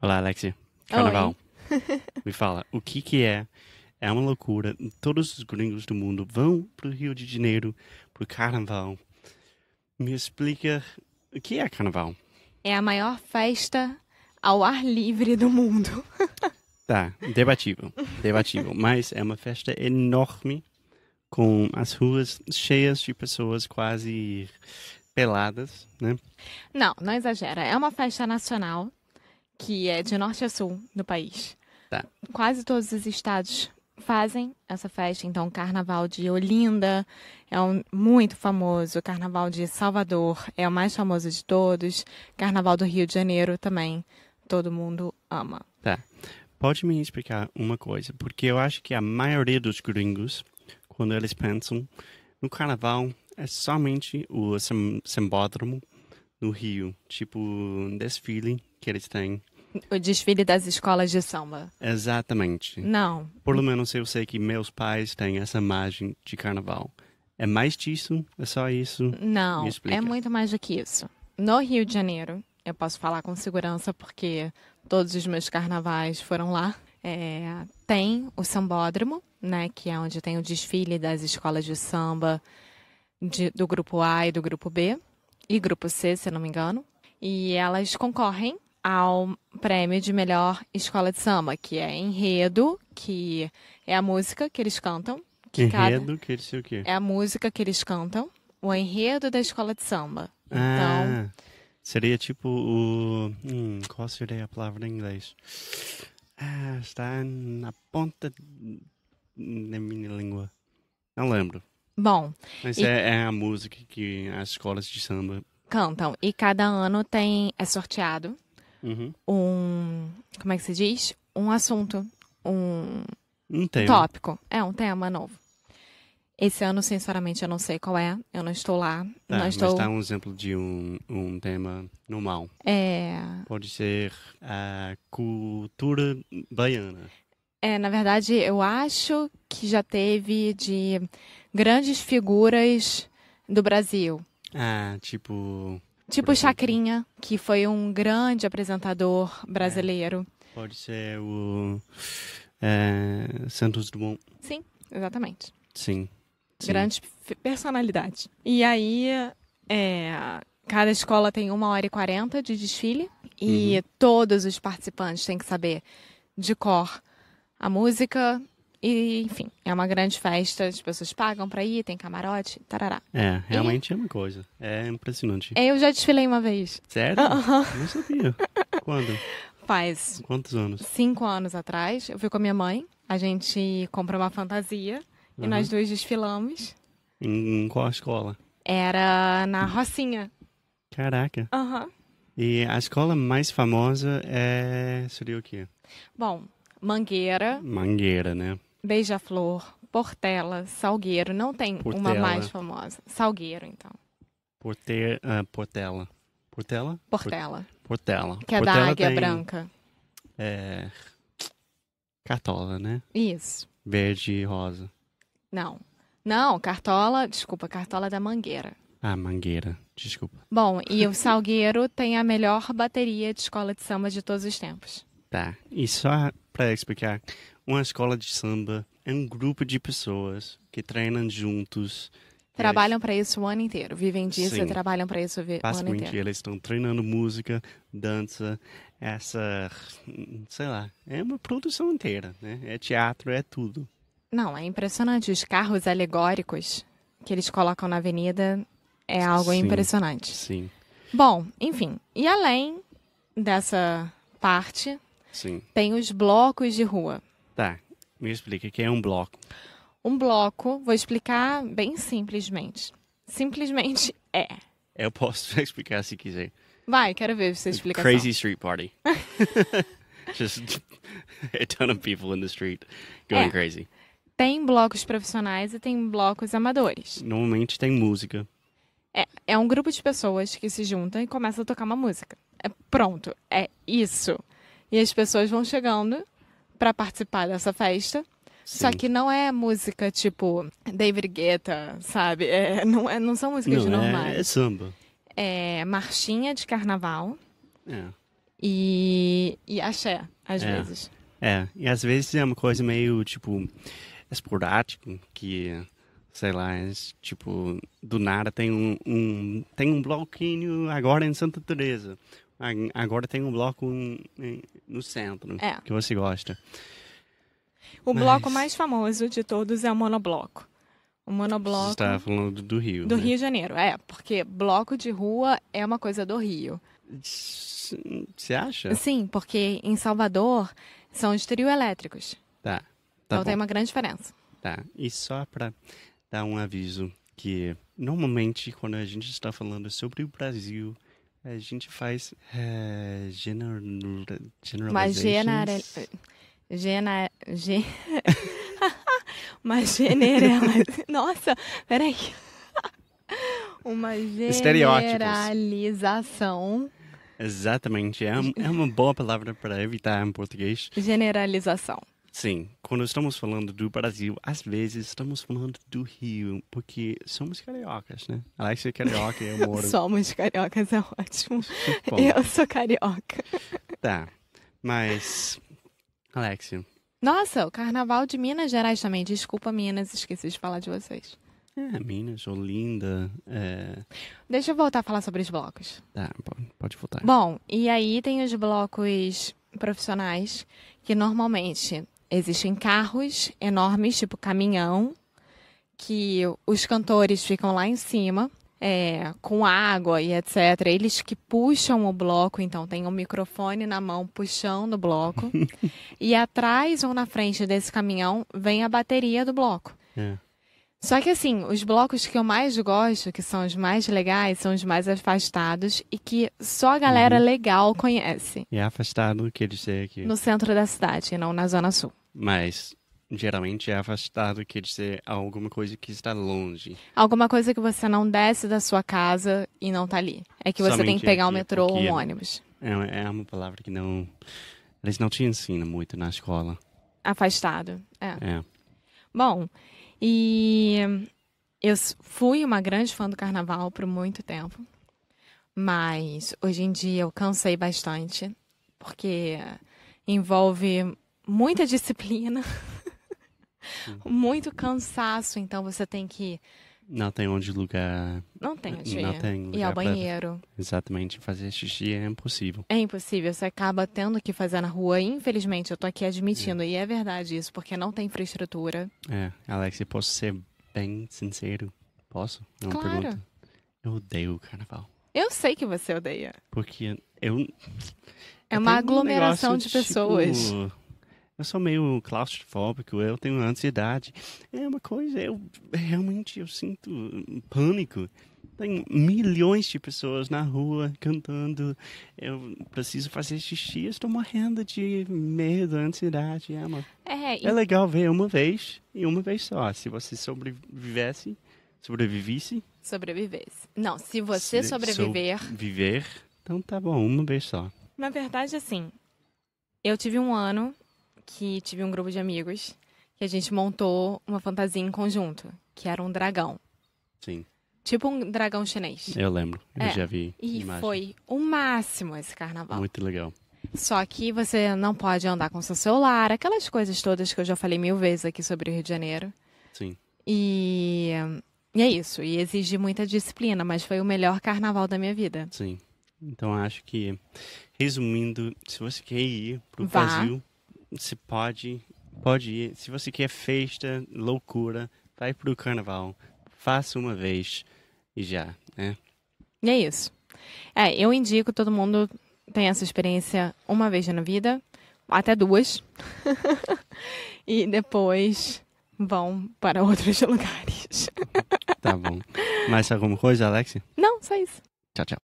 Olá, Alexia. Carnaval. Me fala, o que que é? É uma loucura. Todos os gringos do mundo vão pro Rio de Janeiro, pro carnaval. Me explica o que é carnaval? É a maior festa ao ar livre do mundo. tá, debatível, debatível. Mas é uma festa enorme, com as ruas cheias de pessoas quase peladas, né? Não, não exagera. É uma festa nacional que é de norte a sul do país. Tá. Quase todos os estados fazem essa festa. Então, o Carnaval de Olinda é um, muito famoso, o Carnaval de Salvador é o mais famoso de todos, Carnaval do Rio de Janeiro também, todo mundo ama. Tá. Pode me explicar uma coisa, porque eu acho que a maioria dos gringos, quando eles pensam no Carnaval, é somente o sambódromo no Rio, tipo um desfile que eles têm o desfile das escolas de samba. Exatamente. Não. Pelo menos eu sei que meus pais têm essa imagem de carnaval. É mais disso? É só isso? Não, é muito mais do que isso. No Rio de Janeiro, eu posso falar com segurança porque todos os meus carnavais foram lá. É, tem o sambódromo, né, que é onde tem o desfile das escolas de samba de, do grupo A e do grupo B e grupo C, se não me engano. E elas concorrem ao prêmio de melhor escola de samba, que é Enredo, que é a música que eles cantam. Que enredo cada... que eles o quê? É a música que eles cantam, o enredo da escola de samba. Ah, então, seria tipo o. Hum, qual seria a palavra em inglês? Ah, está na ponta da minha língua. Não lembro. Bom. Mas e... é, é a música que as escolas de samba cantam. E cada ano tem é sorteado uhum. um. Como é que se diz? Um assunto. Um, um, tópico. É um tema novo. Esse ano, sinceramente, eu não sei qual é. Eu não estou lá. Tá, não estou... Mas um exemplo de um, um tema normal. É... Pode ser a cultura baiana. É, na verdade, eu acho que já teve de grandes figuras do Brasil. Ah, tipo Tipo Chacrinha, que foi um grande apresentador brasileiro. É, pode ser o é, Santos Dumont. Sim, exatamente. Sim. sim. Grande personalidade. E aí, é, cada escola tem uma hora e quarenta de desfile e uhum. todos os participantes têm que saber de cor a música, e, enfim, é uma grande festa, as pessoas pagam pra ir, tem camarote, tarará. É, realmente e... é uma coisa. É impressionante. Eu já desfilei uma vez. Sério? Uhum. Não sabia. Quando? Faz. Quantos anos? Cinco anos atrás. Eu fui com a minha mãe, a gente comprou uma fantasia uhum. e nós dois desfilamos. Em, qual escola? Era na Rocinha. Caraca. Aham. Uhum. E a escola mais famosa é... seria o quê? Bom, Mangueira. Mangueira, né? Beija-flor, Portela, Salgueiro. Não tem Portela. uma mais famosa. Salgueiro, então. Porter, uh, Portela. Portela? Portela. Portela. Que é Portela da Águia tem, Branca. É. Cartola, né? Isso. Verde e rosa. Não. Não, Cartola, desculpa, Cartola é da Mangueira. Ah, Mangueira, desculpa. Bom, e o Salgueiro tem a melhor bateria de escola de samba de todos os tempos. Tá. E só para explicar, uma escola de samba é um grupo de pessoas que treinam juntos. Trabalham para isso o ano inteiro, vivem disso Sim. e trabalham para isso o ano inteiro. Eles estão treinando música, dança, essa, sei lá, é uma produção inteira, né? É teatro, é tudo. Não, é impressionante. Os carros alegóricos que eles colocam na avenida é algo sim, impressionante. Sim. Bom, enfim, e além dessa parte, sim. tem os blocos de rua. Tá, me explica o que é um bloco. Um bloco, vou explicar bem simplesmente. Simplesmente é. é eu posso explicar se quiser. Vai, quero ver você explicar. Crazy street party. Just a ton of people in the street going é. crazy. Tem blocos profissionais e tem blocos amadores. Normalmente tem música. É, é um grupo de pessoas que se juntam e começa a tocar uma música. É, pronto, é isso. E as pessoas vão chegando para participar dessa festa. Sim. Só que não é música tipo David Guetta, sabe? É, não, é, não são músicas não, é, normais. É, é samba. É marchinha de carnaval. É. E, e axé, às é. vezes. É, e às vezes é uma coisa meio, tipo, esporádica, que, sei lá, é, tipo, do nada tem um, um, tem um bloquinho agora em Santa Teresa Agora tem um bloco no centro é. que você gosta. O Mas... bloco mais famoso de todos é o monobloco. O monobloco. Você estava tá falando do Rio. Do né? Rio de Janeiro, é, porque bloco de rua é uma coisa do Rio. Você acha? Sim, porque em Salvador são os trio elétricos. Tá. tá então bom. tem uma grande diferença. Tá. E só para dar um aviso que normalmente quando a gente está falando sobre o Brasil, a gente faz é, gener... Mas genera... Gena... Gen... Uma generalização. Nossa, peraí. Uma generalização. Exatamente. É, é uma boa palavra para evitar em português. Generalização. Sim, quando estamos falando do Brasil, às vezes estamos falando do Rio, porque somos cariocas, né? Alex é carioca e eu moro. somos cariocas, é ótimo. Eu sou carioca. Tá, mas. Alex. Nossa, o carnaval de Minas Gerais também. Desculpa, Minas, esqueci de falar de vocês. É, Minas, Olinda. É... Deixa eu voltar a falar sobre os blocos. Tá, pode voltar. Bom, e aí tem os blocos profissionais que normalmente Existem carros enormes, tipo caminhão, que os cantores ficam lá em cima, é, com água e etc. Eles que puxam o bloco, então tem um microfone na mão puxando o bloco. e atrás ou na frente desse caminhão vem a bateria do bloco. É. Só que assim, os blocos que eu mais gosto, que são os mais legais, são os mais afastados e que só a galera uhum. legal conhece. E é afastado que dizer ser aqui. No centro da cidade, não na zona sul. Mas geralmente é afastado que dizer alguma coisa que está longe. Alguma coisa que você não desce da sua casa e não tá ali. É que você Somente tem que pegar o um metrô ou um ônibus. É, é uma palavra que não. Eles não te ensinam muito na escola. Afastado, é. É. Bom, e eu fui uma grande fã do carnaval por muito tempo. Mas hoje em dia eu cansei bastante, porque envolve muita disciplina, muito cansaço, então você tem que não tem onde lugar. Não tem onde Não ir. tem lugar. E ao banheiro. Pra... Exatamente. Fazer xixi é impossível. É impossível. Você acaba tendo que fazer na rua. Infelizmente, eu tô aqui admitindo. É. E é verdade isso, porque não tem infraestrutura. É. Alex, eu posso ser bem sincero? Posso? Não claro. pergunta. Eu odeio o carnaval. Eu sei que você odeia. Porque eu. É eu uma aglomeração um de pessoas. Tipo eu sou meio claustrofóbico, eu tenho ansiedade. É uma coisa, eu realmente eu sinto pânico. Tem milhões de pessoas na rua cantando. Eu preciso fazer xixi, estou morrendo de medo, ansiedade, é, é, e... é legal ver uma vez e uma vez só. Se você sobrevivesse, sobrevivesse. Sobrevivesse. Não, se você se sobreviver. Viver, então tá bom, uma vez só. Na verdade, assim, eu tive um ano que tive um grupo de amigos que a gente montou uma fantasia em conjunto, que era um dragão. Sim. Tipo um dragão chinês. Eu lembro, eu é, já vi. E imagem. foi o máximo esse carnaval. Muito legal. Só que você não pode andar com seu celular, aquelas coisas todas que eu já falei mil vezes aqui sobre o Rio de Janeiro. Sim. E, e é isso. E exige muita disciplina, mas foi o melhor carnaval da minha vida. Sim. Então acho que, resumindo, se você quer ir pro Vá. Brasil, você pode, pode ir. Se você quer festa, loucura, vai pro carnaval. Faça uma vez e já, né? E é isso. É, eu indico todo mundo tem essa experiência uma vez na vida, até duas. e depois vão para outros lugares. tá bom. Mais alguma coisa, Alex? Não, só isso. Tchau, tchau.